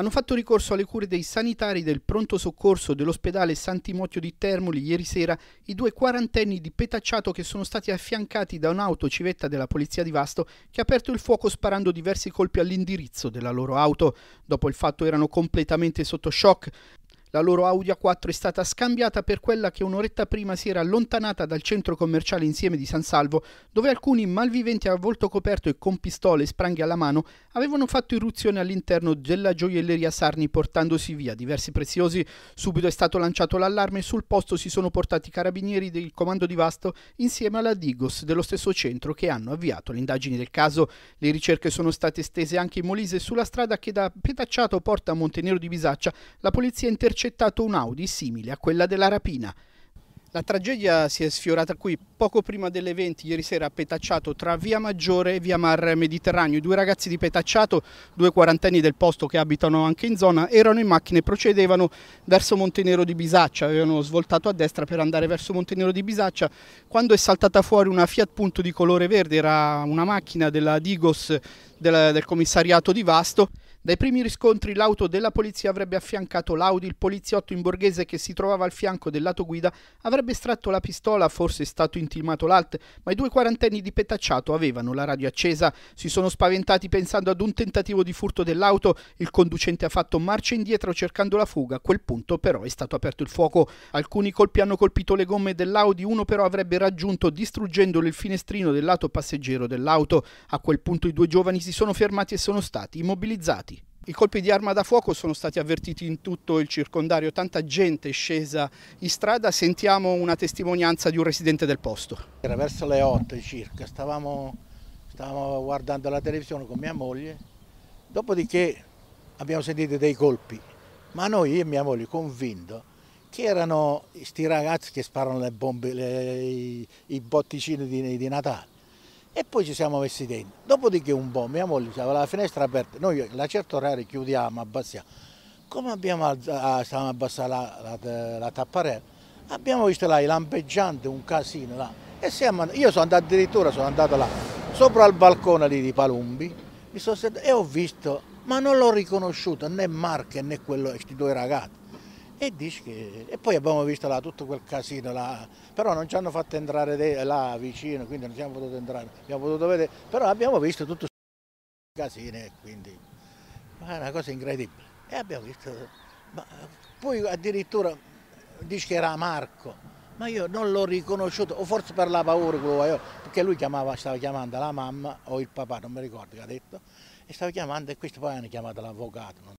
hanno fatto ricorso alle cure dei sanitari del pronto soccorso dell'ospedale San Timoteo di Termoli ieri sera i due quarantenni di Petacciato che sono stati affiancati da un'auto civetta della polizia di Vasto che ha aperto il fuoco sparando diversi colpi all'indirizzo della loro auto. Dopo il fatto erano completamente sotto shock. La loro Audi A4 è stata scambiata per quella che un'oretta prima si era allontanata dal centro commerciale insieme di San Salvo, dove alcuni malviventi a volto coperto e con pistole e spranghe alla mano avevano fatto irruzione all'interno della gioielleria Sarni portandosi via diversi preziosi. Subito è stato lanciato l'allarme e sul posto si sono portati i carabinieri del comando di Vasto insieme alla Digos dello stesso centro che hanno avviato le indagini del caso. Le ricerche sono state estese anche in Molise sulla strada che da Petacciato porta a Montenero di Bisaccia. La polizia intercetta intercettato un'Audi simile a quella della rapina. La tragedia si è sfiorata qui poco prima delle 20 ieri sera a Petacciato tra Via Maggiore e Via Mar Mediterraneo. I due ragazzi di Petacciato, due quarantenni del posto che abitano anche in zona, erano in macchina e procedevano verso Montenero di Bisaccia, avevano svoltato a destra per andare verso Montenero di Bisaccia quando è saltata fuori una Fiat Punto di colore verde, era una macchina della Digos del, del commissariato di Vasto. Dai primi riscontri l'auto della polizia avrebbe affiancato l'Audi, il poliziotto in borghese che si trovava al fianco del lato guida avrebbe estratto la pistola, forse è stato intimato l'alt, ma i due quarantenni di Petacciato avevano la radio accesa, si sono spaventati pensando ad un tentativo di furto dell'auto, il conducente ha fatto marcia indietro cercando la fuga, a quel punto però è stato aperto il fuoco, alcuni colpi hanno colpito le gomme dell'Audi, uno però avrebbe raggiunto distruggendolo il finestrino del lato passeggero dell'auto, a quel punto i due giovani si si sono fermati e sono stati immobilizzati. I colpi di arma da fuoco sono stati avvertiti in tutto il circondario, tanta gente è scesa in strada, sentiamo una testimonianza di un residente del posto. Era verso le 8 circa, stavamo, stavamo guardando la televisione con mia moglie, dopodiché abbiamo sentito dei colpi, ma noi e mia moglie convinto che erano questi ragazzi che sparano le bombe, le, i, i botticini di, di Natale e poi ci siamo messi dentro. Dopodiché un po', mia moglie aveva la finestra aperta, noi la certo orario chiudiamo, abbassiamo. Come abbiamo ah, stavamo abbassando la, la, la tapparella, abbiamo visto là i lampeggianti, un casino là. E siamo, io sono andato addirittura, sono andato là, sopra al balcone lì di Palumbi, mi sono seduto e ho visto, ma non l'ho riconosciuto né Marche né quello, questi due ragazzi. E, che... e, poi abbiamo visto là tutto quel casino là, però non ci hanno fatto entrare là vicino, quindi non siamo potuti entrare, abbiamo potuto vedere, però abbiamo visto tutto questo casino, quindi ma è una cosa incredibile. E abbiamo visto, ma... poi addirittura dice che era Marco, ma io non l'ho riconosciuto, o forse per la paura io, perché lui chiamava, stava chiamando la mamma o il papà, non mi ricordo che ha detto, e stava chiamando e questo poi hanno chiamato l'avvocato. Non...